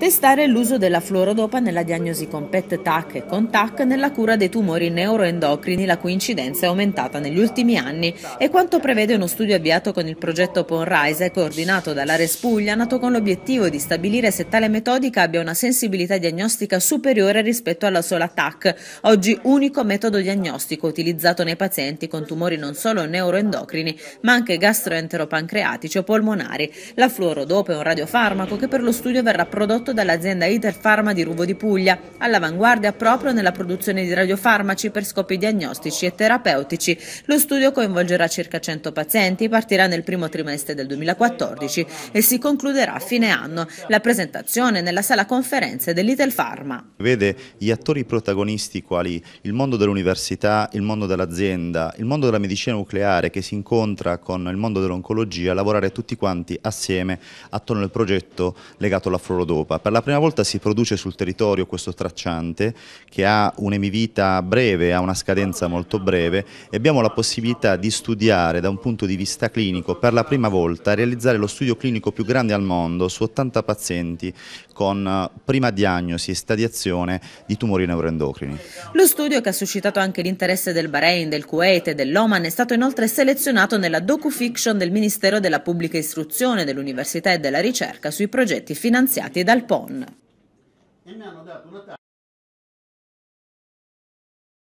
testare l'uso della fluorodopa nella diagnosi con PET-TAC e con TAC nella cura dei tumori neuroendocrini la cui incidenza è aumentata negli ultimi anni e quanto prevede uno studio avviato con il progetto Ponrise coordinato dalla Respuglia nato con l'obiettivo di stabilire se tale metodica abbia una sensibilità diagnostica superiore rispetto alla sola TAC, oggi unico metodo diagnostico utilizzato nei pazienti con tumori non solo neuroendocrini ma anche gastroenteropancreatici o polmonari. La fluorodopa è un radiofarmaco che per lo studio verrà prodotto sviluppato dall'azienda Iterpharma di Ruvo di Puglia, all'avanguardia proprio nella produzione di radiofarmaci per scopi diagnostici e terapeutici. Lo studio coinvolgerà circa 100 pazienti, partirà nel primo trimestre del 2014 e si concluderà a fine anno. La presentazione nella sala conferenze dell'Itelpharma. Vede gli attori protagonisti quali il mondo dell'università, il mondo dell'azienda, il mondo della medicina nucleare che si incontra con il mondo dell'oncologia, lavorare tutti quanti assieme attorno al progetto legato alla fluorodopa. Per la prima volta si produce sul territorio questo tracciante che ha un'emivita breve, ha una scadenza molto breve e abbiamo la possibilità di studiare da un punto di vista clinico per la prima volta, realizzare lo studio clinico più grande al mondo su 80 pazienti con eh, prima diagnosi e stadiazione di tumori neuroendocrini. Lo studio che ha suscitato anche l'interesse del Bahrain, del Kuwait e dell'Oman è stato inoltre selezionato nella docu-fiction del Ministero della Pubblica Istruzione, dell'Università e della Ricerca sui progetti finanziati dal Pon.